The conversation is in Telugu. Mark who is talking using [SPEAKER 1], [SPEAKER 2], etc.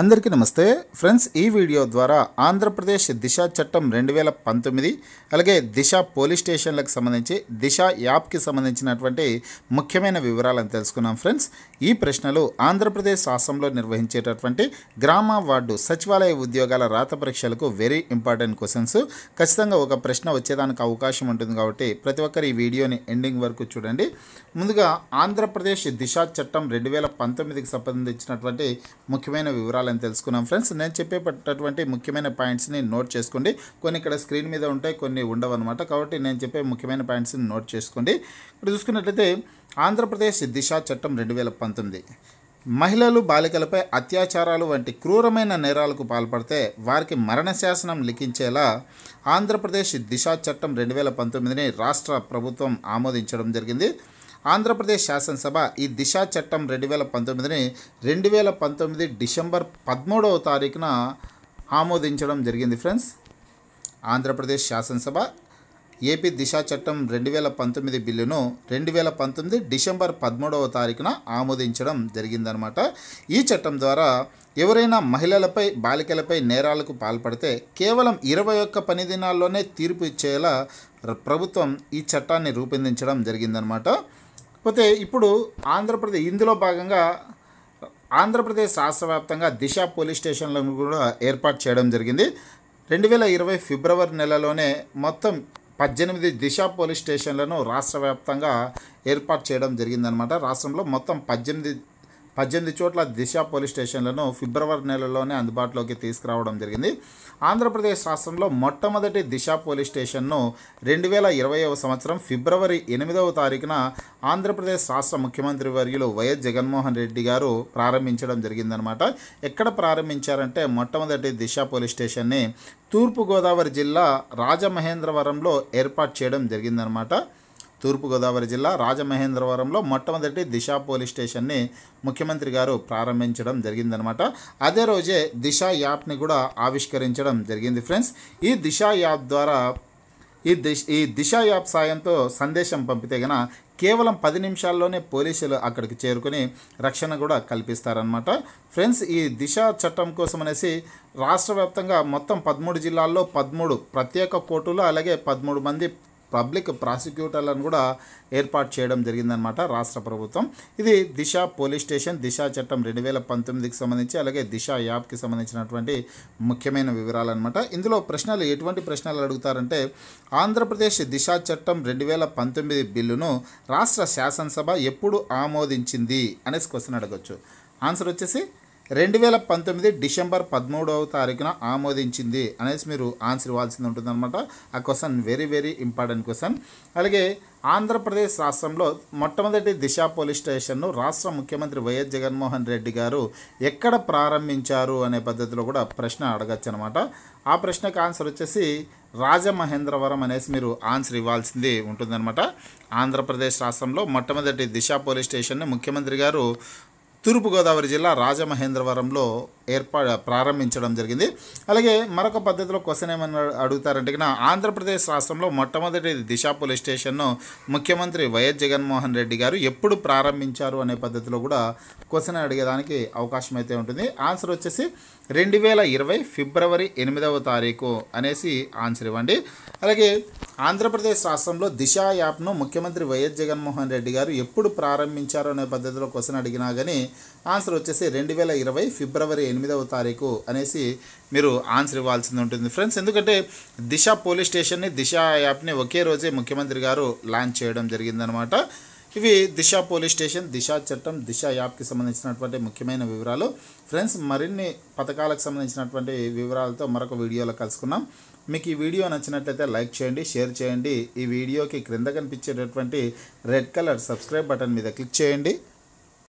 [SPEAKER 1] అందరికీ నమస్తే ఫ్రెండ్స్ ఈ వీడియో ద్వారా ఆంధ్రప్రదేశ్ దిశ చట్టం రెండు వేల పంతొమ్మిది అలాగే దిశ పోలీస్ స్టేషన్లకు సంబంధించి దిశ యాప్కి సంబంధించినటువంటి ముఖ్యమైన వివరాలను తెలుసుకున్నాం ఫ్రెండ్స్ ఈ ప్రశ్నలు ఆంధ్రప్రదేశ్ రాష్ట్రంలో నిర్వహించేటటువంటి గ్రామ వార్డు సచివాలయ ఉద్యోగాల రాత పరీక్షలకు వెరీ ఇంపార్టెంట్ క్వశ్చన్స్ ఖచ్చితంగా ఒక ప్రశ్న వచ్చేదానికి అవకాశం ఉంటుంది కాబట్టి ప్రతి ఒక్కరు ఈ వీడియోని ఎండింగ్ వరకు చూడండి ముందుగా ఆంధ్రప్రదేశ్ దిశ చట్టం రెండు వేల పంతొమ్మిదికి సంబంధించినటువంటి ముఖ్యమైన వివరాలు వివరాలను తెలుసుకున్నాం ఫ్రెండ్స్ నేను చెప్పేటటువంటి ముఖ్యమైన పాయింట్స్ని నోట్ చేసుకోండి కొన్ని ఇక్కడ స్క్రీన్ మీద ఉంటాయి కొన్ని ఉండవు అనమాట కాబట్టి నేను చెప్పే ముఖ్యమైన పాయింట్స్ని నోట్ చేసుకోండి ఇక్కడ చూసుకున్నట్లయితే ఆంధ్రప్రదేశ్ దిశ చట్టం రెండు వేల పంతొమ్మిది మహిళలు బాలికలపై అత్యాచారాలు వంటి క్రూరమైన నేరాలకు పాల్పడితే వారికి మరణశాసనం లిఖించేలా ఆంధ్రప్రదేశ్ దిశ చట్టం రెండు వేల పంతొమ్మిదిని రాష్ట్ర ప్రభుత్వం ఆమోదించడం జరిగింది ఆంధ్రప్రదేశ్ శాసనసభ ఈ దిశా చట్టం రెండు వేల పంతొమ్మిదిని రెండు వేల పంతొమ్మిది డిసెంబర్ పదమూడవ తారీఖున ఆమోదించడం జరిగింది ఫ్రెండ్స్ ఆంధ్రప్రదేశ్ శాసనసభ ఏపీ దిశా చట్టం రెండు వేల పంతొమ్మిది బిల్లును రెండు వేల పంతొమ్మిది డిసెంబర్ పదమూడవ తారీఖున ఆమోదించడం జరిగిందనమాట ఈ చట్టం ద్వారా ఎవరైనా మహిళలపై బాలికలపై నేరాలకు పాల్పడితే కేవలం ఇరవై ఒక్క పని దినాల్లోనే తీర్పు ఇచ్చేలా ప్రభుత్వం ఈ చట్టాన్ని రూపొందించడం జరిగిందనమాట పోతే ఇప్పుడు ఆంధ్రప్రదేశ్ ఇందులో భాగంగా ఆంధ్రప్రదేశ్ రాష్ట్ర వ్యాప్తంగా దిశ పోలీస్ స్టేషన్లను కూడా ఏర్పాటు చేయడం జరిగింది రెండు వేల ఇరవై ఫిబ్రవరి నెలలోనే మొత్తం పద్దెనిమిది దిశ పోలీస్ స్టేషన్లను రాష్ట్ర వ్యాప్తంగా ఏర్పాటు చేయడం జరిగిందనమాట రాష్ట్రంలో మొత్తం పద్దెనిమిది పద్దెనిమిది చోట్ల దిశ పోలీస్ స్టేషన్లను ఫిబ్రవరి నెలలోనే అందుబాటులోకి తీసుకురావడం జరిగింది ఆంధ్రప్రదేశ్ రాష్ట్రంలో మొట్టమొదటి దిశ పోలీస్ స్టేషన్ను రెండు వేల ఇరవైవ సంవత్సరం ఫిబ్రవరి ఎనిమిదవ తారీఖున ఆంధ్రప్రదేశ్ రాష్ట్ర ముఖ్యమంత్రి వర్యులు వైఎస్ జగన్మోహన్ రెడ్డి గారు ప్రారంభించడం జరిగిందనమాట ఎక్కడ ప్రారంభించారంటే మొట్టమొదటి దిశ పోలీస్ స్టేషన్ని తూర్పుగోదావరి జిల్లా రాజమహేంద్రవరంలో ఏర్పాటు చేయడం జరిగిందనమాట తూర్పుగోదావరి జిల్లా రాజమహేంద్రవరంలో మొట్టమొదటి దిశ పోలీస్ స్టేషన్ని ముఖ్యమంత్రి గారు ప్రారంభించడం జరిగిందనమాట అదే రోజే దిశ యాప్ని కూడా ఆవిష్కరించడం జరిగింది ఫ్రెండ్స్ ఈ దిశ యాప్ ద్వారా ఈ దిశ ఈ దిశ యాప్ సాయంతో సందేశం పంపితే గన కేవలం పది నిమిషాల్లోనే పోలీసులు అక్కడికి చేరుకుని రక్షణ కూడా కల్పిస్తారనమాట ఫ్రెండ్స్ ఈ దిశ చట్టం కోసం అనేసి రాష్ట్ర మొత్తం పదమూడు జిల్లాల్లో పదమూడు ప్రత్యేక కోర్టులు అలాగే పదమూడు మంది పబ్లిక్ ప్రాసిక్యూటర్లను కూడా ఏర్పాటు చేయడం జరిగిందనమాట రాష్ట్ర ప్రభుత్వం ఇది దిశ పోలీస్ స్టేషన్ దిశ చట్టం రెండు వేల పంతొమ్మిదికి సంబంధించి అలాగే దిశ యాప్కి సంబంధించినటువంటి ముఖ్యమైన వివరాలన్నమాట ఇందులో ప్రశ్నలు ఎటువంటి ప్రశ్నలు అడుగుతారంటే ఆంధ్రప్రదేశ్ దిశ చట్టం రెండు వేల పంతొమ్మిది బిల్లును రాష్ట్ర శాసనసభ ఎప్పుడు ఆమోదించింది అనేసి క్వశ్చన్ అడగచ్చు ఆన్సర్ వచ్చేసి రెండు వేల పంతొమ్మిది డిసెంబర్ పదమూడవ తారీఖున ఆమోదించింది అనేసి మీరు ఆన్సర్ ఇవ్వాల్సింది ఉంటుందన్నమాట ఆ question very very important question అలాగే ఆంధ్రప్రదేశ్ రాష్ట్రంలో మొట్టమొదటి దిశ పోలీస్ స్టేషన్ను రాష్ట్ర ముఖ్యమంత్రి వైఎస్ జగన్మోహన్ రెడ్డి గారు ఎక్కడ ప్రారంభించారు అనే పద్ధతిలో కూడా ప్రశ్న అడగచ్చు అనమాట ఆ ప్రశ్నకు ఆన్సర్ వచ్చేసి రాజమహేంద్రవరం అనేసి మీరు ఆన్సర్ ఇవ్వాల్సింది ఉంటుందన్నమాట ఆంధ్రప్రదేశ్ రాష్ట్రంలో మొట్టమొదటి దిశ పోలీస్ స్టేషన్ని ముఖ్యమంత్రి గారు తూర్పుగోదావరి జిల్లా రాజమహేంద్రవరంలో ఏర్పా ప్రారంభించడం జరిగింది అలాగే మరొక పద్ధతిలో క్వశ్చన్ ఏమన్నా అడుగుతారంటే ఆంధ్రప్రదేశ్ రాష్ట్రంలో మొట్టమొదటి దిశ పోలీస్ స్టేషన్ను ముఖ్యమంత్రి వైఎస్ జగన్మోహన్ రెడ్డి గారు ఎప్పుడు ప్రారంభించారు అనే పద్ధతిలో కూడా క్వశ్చన్ అడిగేదానికి అవకాశం అయితే ఉంటుంది ఆన్సర్ వచ్చేసి రెండు వేల ఇరవై ఫిబ్రవరి ఎనిమిదవ తారీఖు అనేసి ఆన్సర్ ఇవ్వండి అలాగే ఆంధ్రప్రదేశ్ రాష్ట్రంలో దిశ యాప్ను ముఖ్యమంత్రి వైఎస్ జగన్మోహన్ రెడ్డి గారు ఎప్పుడు ప్రారంభించారు అనే పద్ధతిలో క్వశ్చన్ అడిగినా కానీ ఆన్సర్ వచ్చేసి రెండు వేల ఇరవై ఫిబ్రవరి ఎనిమిదవ తారీఖు అనేసి మీరు ఆన్సర్ ఇవ్వాల్సింది ఉంటుంది ఫ్రెండ్స్ ఎందుకంటే దిశ పోలీస్ స్టేషన్ని దిశ యాప్ని ఒకే రోజే ముఖ్యమంత్రి గారు లాంచ్ చేయడం జరిగిందనమాట ఇవి దిశ పోలీస్ స్టేషన్ దిశ చట్టం దిశ యాప్కి సంబంధించినటువంటి ముఖ్యమైన వివరాలు ఫ్రెండ్స్ మరిన్ని పథకాలకు సంబంధించినటువంటి వివరాలతో మరొక వీడియోలో కలుసుకున్నాం మీకు ఈ వీడియో నచ్చినట్లయితే లైక్ చేయండి షేర్ చేయండి ఈ వీడియోకి క్రింద కనిపించేటటువంటి రెడ్ కలర్ సబ్స్క్రైబ్ బటన్ మీద క్లిక్ చేయండి